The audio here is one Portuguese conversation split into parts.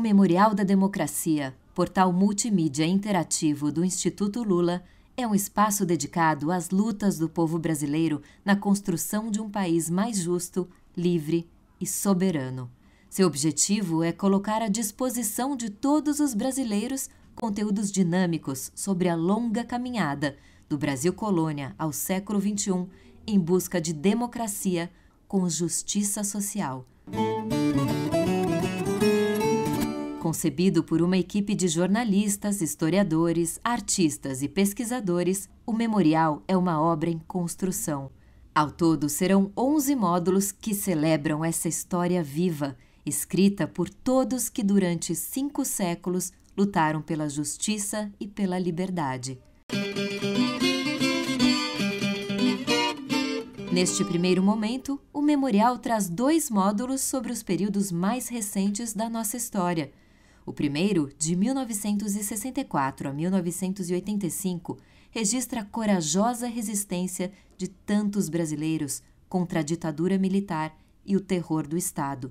Memorial da Democracia, portal multimídia interativo do Instituto Lula, é um espaço dedicado às lutas do povo brasileiro na construção de um país mais justo, livre e soberano. Seu objetivo é colocar à disposição de todos os brasileiros conteúdos dinâmicos sobre a longa caminhada do Brasil colônia ao século XXI em busca de democracia com justiça social. Concebido por uma equipe de jornalistas, historiadores, artistas e pesquisadores, o memorial é uma obra em construção. Ao todo, serão 11 módulos que celebram essa história viva, escrita por todos que durante cinco séculos lutaram pela justiça e pela liberdade. Neste primeiro momento, o memorial traz dois módulos sobre os períodos mais recentes da nossa história – o primeiro, de 1964 a 1985, registra a corajosa resistência de tantos brasileiros contra a ditadura militar e o terror do Estado,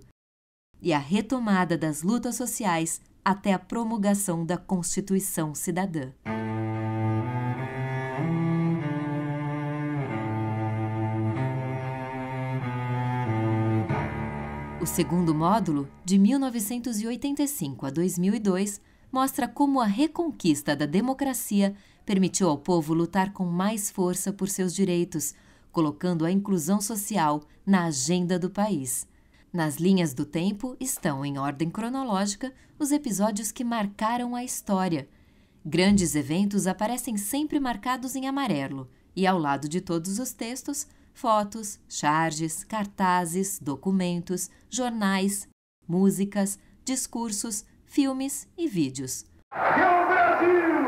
e a retomada das lutas sociais até a promulgação da Constituição Cidadã. O segundo módulo, de 1985 a 2002, mostra como a reconquista da democracia permitiu ao povo lutar com mais força por seus direitos, colocando a inclusão social na agenda do país. Nas linhas do tempo estão, em ordem cronológica, os episódios que marcaram a história. Grandes eventos aparecem sempre marcados em amarelo, e ao lado de todos os textos, fotos, charges, cartazes, documentos, jornais, músicas, discursos, filmes e vídeos. E o Brasil!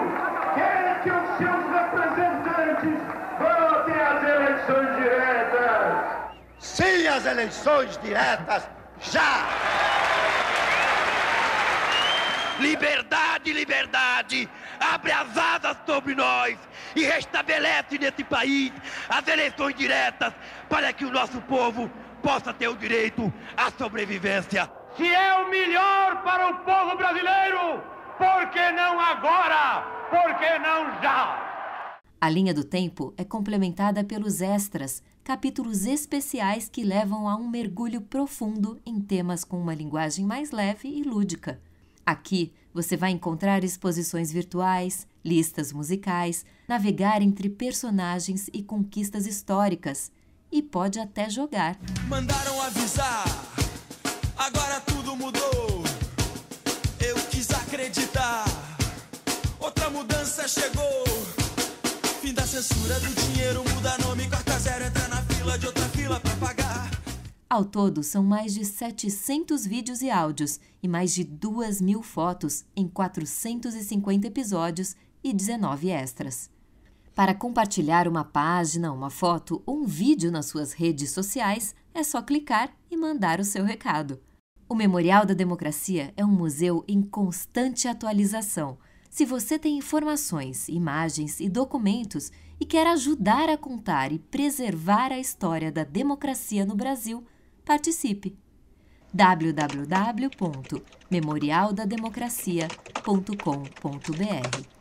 Quer que os seus representantes votem às eleições diretas! Sim às eleições diretas, já! Liberdade, liberdade, abre as asas sobre nós e restabelece nesse país as eleições diretas para que o nosso povo possa ter o direito à sobrevivência. Se é o melhor para o povo brasileiro, por que não agora? Por que não já? A linha do tempo é complementada pelos extras, capítulos especiais que levam a um mergulho profundo em temas com uma linguagem mais leve e lúdica. Aqui você vai encontrar exposições virtuais, listas musicais, navegar entre personagens e conquistas históricas e pode até jogar. Mandaram avisar, agora tudo mudou. Eu quis acreditar, outra mudança chegou. Fim da censura do dinheiro, muda nome, corta zero, entra na fila de outra fila pra pagar. Ao todo, são mais de 700 vídeos e áudios e mais de 2 mil fotos em 450 episódios e 19 extras. Para compartilhar uma página, uma foto ou um vídeo nas suas redes sociais, é só clicar e mandar o seu recado. O Memorial da Democracia é um museu em constante atualização. Se você tem informações, imagens e documentos e quer ajudar a contar e preservar a história da democracia no Brasil, participe! www.memorialdademocracia.com.br.